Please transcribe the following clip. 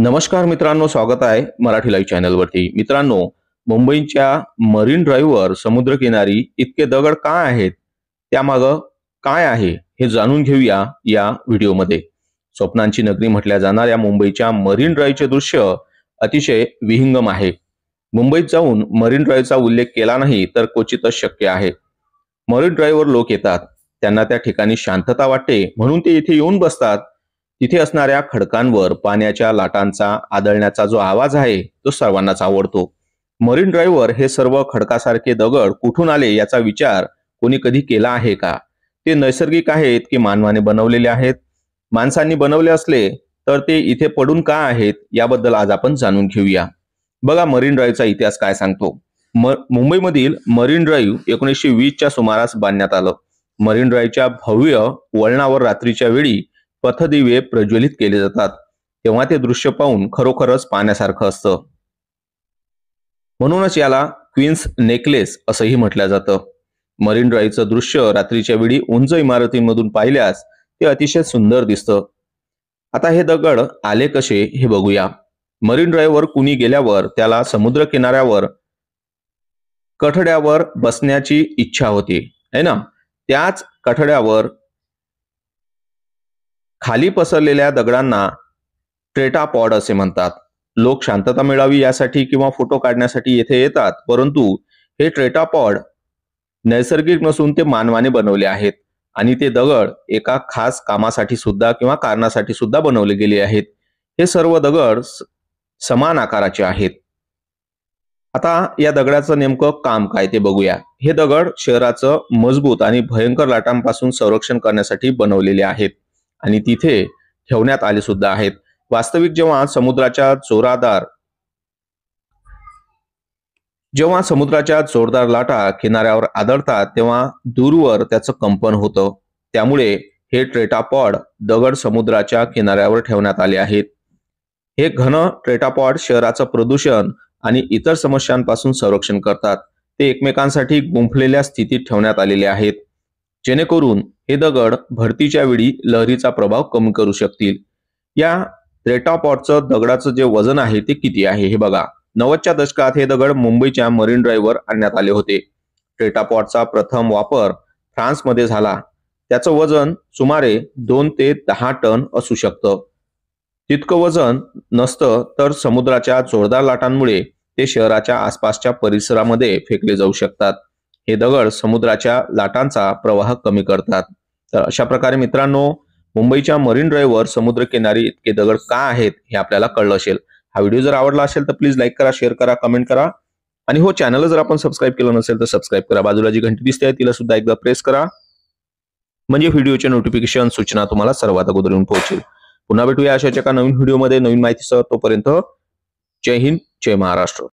नमस्कार मित्रांनो स्वागत आहे मराठी लाईव्ह चॅनलवरती मित्रांनो मुंबईच्या मरीन ड्राईव्हवर समुद्रकिनारी इतके दगड का आहेत त्यामागं काय आहे हे जाणून घेऊया या व्हिडिओमध्ये स्वप्नांची नगरी म्हटल्या जाणाऱ्या मुंबईच्या मरीन ड्राईव्हचे दृश्य अतिशय विहिंगम आहे मुंबईत जाऊन मरीन ड्राईव्हचा उल्लेख केला नाही तर क्वचितच शक्य आहे मरीन ड्राईव्हवर लोक येतात त्यांना त्या ठिकाणी शांतता वाटते म्हणून ते इथे येऊन बसतात तिथे असणाऱ्या खडकांवर पाण्याच्या लाटांचा आदळण्याचा जो आवाज आहे तो सर्वांनाच आवडतो मरीन ड्राईव्हवर हे सर्व खडकासारखे दगड कुठून आले याचा विचार कोणी कधी केला आहे का ते नैसर्गिक आहेत की मानवाने बनवलेले आहेत माणसांनी बनवले असले तर ते इथे पडून का आहेत याबद्दल आज आपण जाणून घेऊया बघा मरीन ड्राईव्हचा इतिहास काय सांगतो मुंबईमधील मरीन ड्राईव्ह एकोणीसशे वीसच्या सुमारास बांधण्यात आलं मरीन ड्राईव्हच्या भव्य वळणावर रात्रीच्या वेळी पथदिवे प्रज्वलित केले जातात तेव्हा ते दृश्य पाहून खरोखरच पाण्यासारखं असतं म्हणूनच याला क्वीन्स नेकलेस असंही म्हटलं जातं मरीन ड्राईव्हचं दृश्य रात्रीच्या वेळी उंच इमारतींमधून पाहिल्यास ते अतिशय सुंदर दिसतं आता हे दगड आले कसे हे बघूया मरीन ड्राईव्हवर कुणी गेल्यावर त्याला समुद्र किनाऱ्यावर कठड्यावर बसण्याची इच्छा होती है ना त्याच कठड्यावर खाली पसरलेल्या दगडांना ट्रेटापॉड असे म्हणतात लोक शांतता मिळावी यासाठी किंवा फोटो काढण्यासाठी येथे येतात परंतु हे ट्रेटापॉड नैसर्गिक नसून ते मानवाने बनवले आहेत आणि ते दगड एका खास कामासाठी सुद्धा किंवा कारणासाठी सुद्धा बनवले गेले आहेत हे सर्व दगड समान आकाराचे आहेत आता या दगडाचं नेमकं काम काय ते बघूया हे दगड शहराचं मजबूत आणि भयंकर लाटांपासून संरक्षण करण्यासाठी बनवलेले आहेत आणि तिथे ठेवण्यात आले सुद्धा आहेत वास्तविक जेव्हा समुद्राच्या जोरादार जेव्हा समुद्राच्या जोरदार लाटा किनाऱ्यावर आदळतात तेव्हा दूरवर त्याचं कंपन होतं त्यामुळे हे ट्रेटापॉड दगड समुद्राच्या किनाऱ्यावर ठेवण्यात आले आहेत हे घन ट्रेटापॉड शहराचं प्रदूषण आणि इतर समस्यांपासून संरक्षण करतात ते एकमेकांसाठी गुंफलेल्या स्थितीत ठेवण्यात आलेले आहेत जेणेकरून हे दगड भरतीच्या वेळी लहरीचा प्रभाव कमी करू शकतील या रेटापॉटचं दगडाचं जे वजन आहे ते किती आहे हे बघा नव्वदच्या दशकात हे दगड मुंबईच्या मरीन ड्राईव्हवर आणण्यात आले होते रेटापॉटचा प्रथम वापर फ्रान्समध्ये झाला त्याचं वजन सुमारे दोन ते दहा टन असू शकतं तितकं वजन नसतं तर समुद्राच्या जोरदार लाटांमुळे ते शहराच्या आसपासच्या परिसरामध्ये फेकले जाऊ शकतात हे दगड समुद्राच्या लाटांचा प्रवाह कमी करतात तर अशा प्रकारे मित्रांनो मुंबईच्या मरीन ड्राईव्हवर समुद्रकिनारी इतके दगड का आहेत हे आपल्याला कळलं असेल हा व्हिडिओ जर आवडला असेल तर प्लीज लाईक करा शेअर करा कमेंट करा आणि हो चॅनल जर आपण सबस्क्राईब केलं नसेल तर सबस्क्राईब करा बाजूला जी घंटी दिसते तिला सुद्धा एकदा प्रेस करा म्हणजे व्हिडिओचे नोटिफिकेशन सूचना तुम्हाला सर्वात अगोदर येऊन पोहोचेल पुन्हा भेटूया अशाच्या नवीन व्हिडिओमध्ये नवीन माहितीसह तोपर्यंत जय हिंद जय महाराष्ट्र